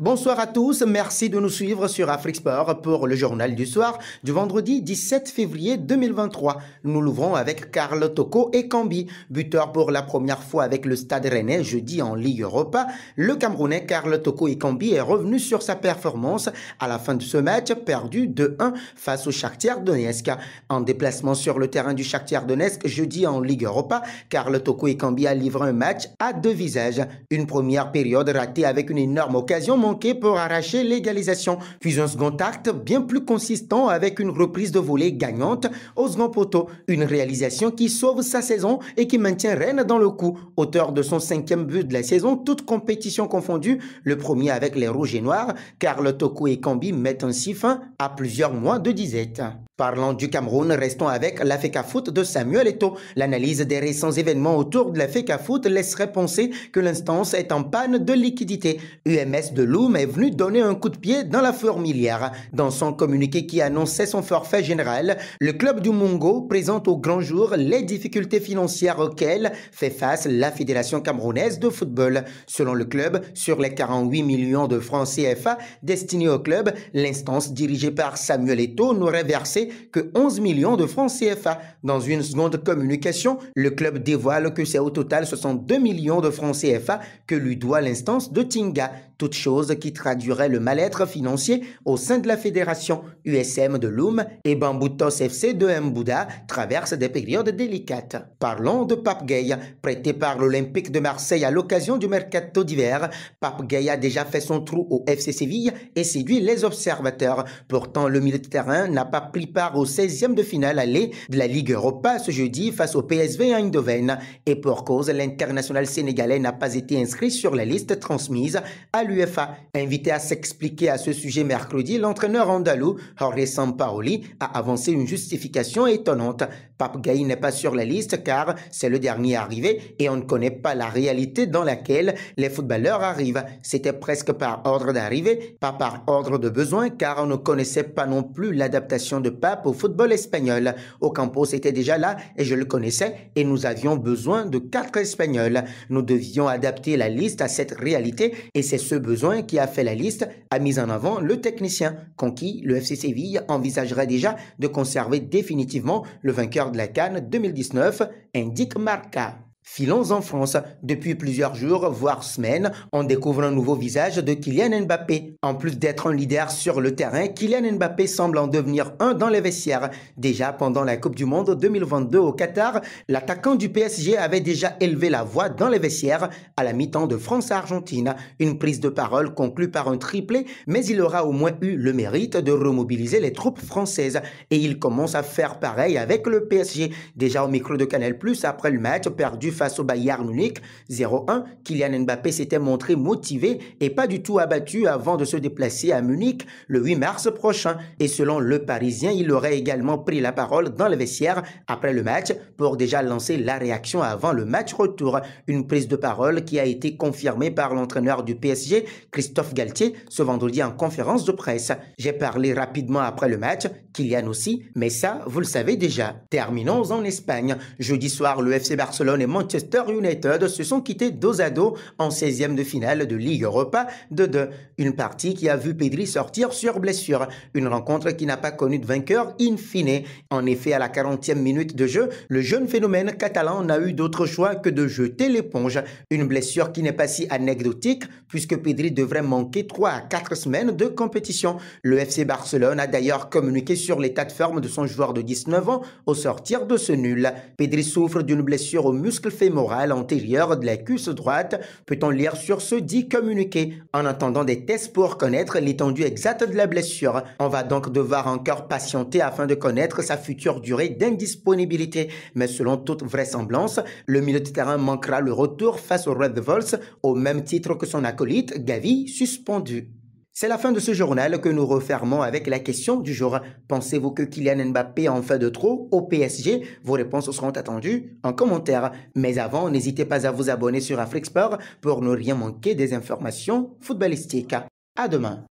Bonsoir à tous, merci de nous suivre sur Afrique Sport pour le journal du soir du vendredi 17 février 2023. Nous l'ouvrons avec Carl Toko et Cambi, buteur pour la première fois avec le Stade Rennais jeudi en Ligue Europa. Le Camerounais Carl Toko et Cambi est revenu sur sa performance à la fin de ce match perdu de 1 face au Shakhtar Donetsk. En déplacement sur le terrain du Shakhtar Donetsk jeudi en Ligue Europa, Carl Toko et Cambi a livré un match à deux visages. Une première période ratée avec une énorme occasion manqué pour arracher l'égalisation. Puis un second acte bien plus consistant avec une reprise de volée gagnante au second poteau. Une réalisation qui sauve sa saison et qui maintient Rennes dans le coup. Auteur de son cinquième but de la saison, toute compétition confondue, le premier avec les Rouges et Noirs, car le et Kambi mettent ainsi fin à plusieurs mois de disette. Parlant du Cameroun, restons avec la FECA Foot de Samuel Eto. L'analyse des récents événements autour de la FECA Foot laisserait penser que l'instance est en panne de liquidité. UMS de Blum est venu donner un coup de pied dans la fourmilière. Dans son communiqué qui annonçait son forfait général, le club du Mungo présente au grand jour les difficultés financières auxquelles fait face la Fédération camerounaise de football. Selon le club, sur les 48 millions de francs CFA destinés au club, l'instance dirigée par Samuel Eto n'aurait versé que 11 millions de francs CFA. Dans une seconde communication, le club dévoile que c'est au total 62 millions de francs CFA que lui doit l'instance de Tinga toute chose qui traduirait le mal-être financier au sein de la fédération. USM de Loum et Bamboutos FC de Mbouda traverse des périodes délicates. Parlons de Pape Gay, prêté par l'Olympique de Marseille à l'occasion du mercato d'hiver. Pape Gay a déjà fait son trou au FC Séville et séduit les observateurs. Pourtant, le milieu de n'a pas pris part au 16e de finale aller de la Ligue Europa ce jeudi face au PSV Eindhoven. Et pour cause, l'international sénégalais n'a pas été inscrit sur la liste transmise à l'UFA. Invité à s'expliquer à ce sujet mercredi, l'entraîneur andalou Jorge Sampaoli a avancé une justification étonnante. Pape Gaï n'est pas sur la liste car c'est le dernier arrivé et on ne connaît pas la réalité dans laquelle les footballeurs arrivent. C'était presque par ordre d'arrivée, pas par ordre de besoin car on ne connaissait pas non plus l'adaptation de Pape au football espagnol. Ocampos était déjà là et je le connaissais et nous avions besoin de quatre Espagnols. Nous devions adapter la liste à cette réalité et c'est ce le besoin qui a fait la liste a mis en avant le technicien, conquis le FC Séville envisagerait déjà de conserver définitivement le vainqueur de la Cannes 2019, indique Marca. Filons en France. Depuis plusieurs jours, voire semaines, on découvre un nouveau visage de Kylian Mbappé. En plus d'être un leader sur le terrain, Kylian Mbappé semble en devenir un dans les vestiaires. Déjà pendant la Coupe du Monde 2022 au Qatar, l'attaquant du PSG avait déjà élevé la voix dans les vestiaires à la mi-temps de France-Argentine. Une prise de parole conclue par un triplé, mais il aura au moins eu le mérite de remobiliser les troupes françaises. Et il commence à faire pareil avec le PSG. Déjà au micro de Canal+, après le match perdu face au Bayern Munich 0-1, Kylian Mbappé s'était montré motivé et pas du tout abattu avant de se déplacer à Munich le 8 mars prochain. Et selon le Parisien, il aurait également pris la parole dans le vestiaire après le match pour déjà lancer la réaction avant le match retour. Une prise de parole qui a été confirmée par l'entraîneur du PSG, Christophe Galtier, ce vendredi en conférence de presse. J'ai parlé rapidement après le match, Kylian aussi, mais ça, vous le savez déjà. Terminons en Espagne. Jeudi soir, le FC Barcelone est Manchester Manchester United se sont quittés dos à dos en 16e de finale de Ligue Europa de 2. Une partie qui a vu Pedri sortir sur blessure. Une rencontre qui n'a pas connu de vainqueur in fine. En effet, à la 40e minute de jeu, le jeune phénomène catalan n'a eu d'autre choix que de jeter l'éponge. Une blessure qui n'est pas si anecdotique puisque Pedri devrait manquer 3 à 4 semaines de compétition. Le FC Barcelone a d'ailleurs communiqué sur l'état de forme de son joueur de 19 ans au sortir de ce nul. Pedri souffre d'une blessure au muscle fémorale antérieure de la cuisse droite, peut-on lire sur ce dit communiqué. En attendant des tests pour connaître l'étendue exacte de la blessure, on va donc devoir encore patienter afin de connaître sa future durée d'indisponibilité. Mais selon toute vraisemblance, le milieu de terrain manquera le retour face aux Red Devils au même titre que son acolyte Gavi suspendu. C'est la fin de ce journal que nous refermons avec la question du jour. Pensez-vous que Kylian Mbappé en fait de trop au PSG Vos réponses seront attendues en commentaire. Mais avant, n'hésitez pas à vous abonner sur Afrique Sport pour ne rien manquer des informations footballistiques. À demain.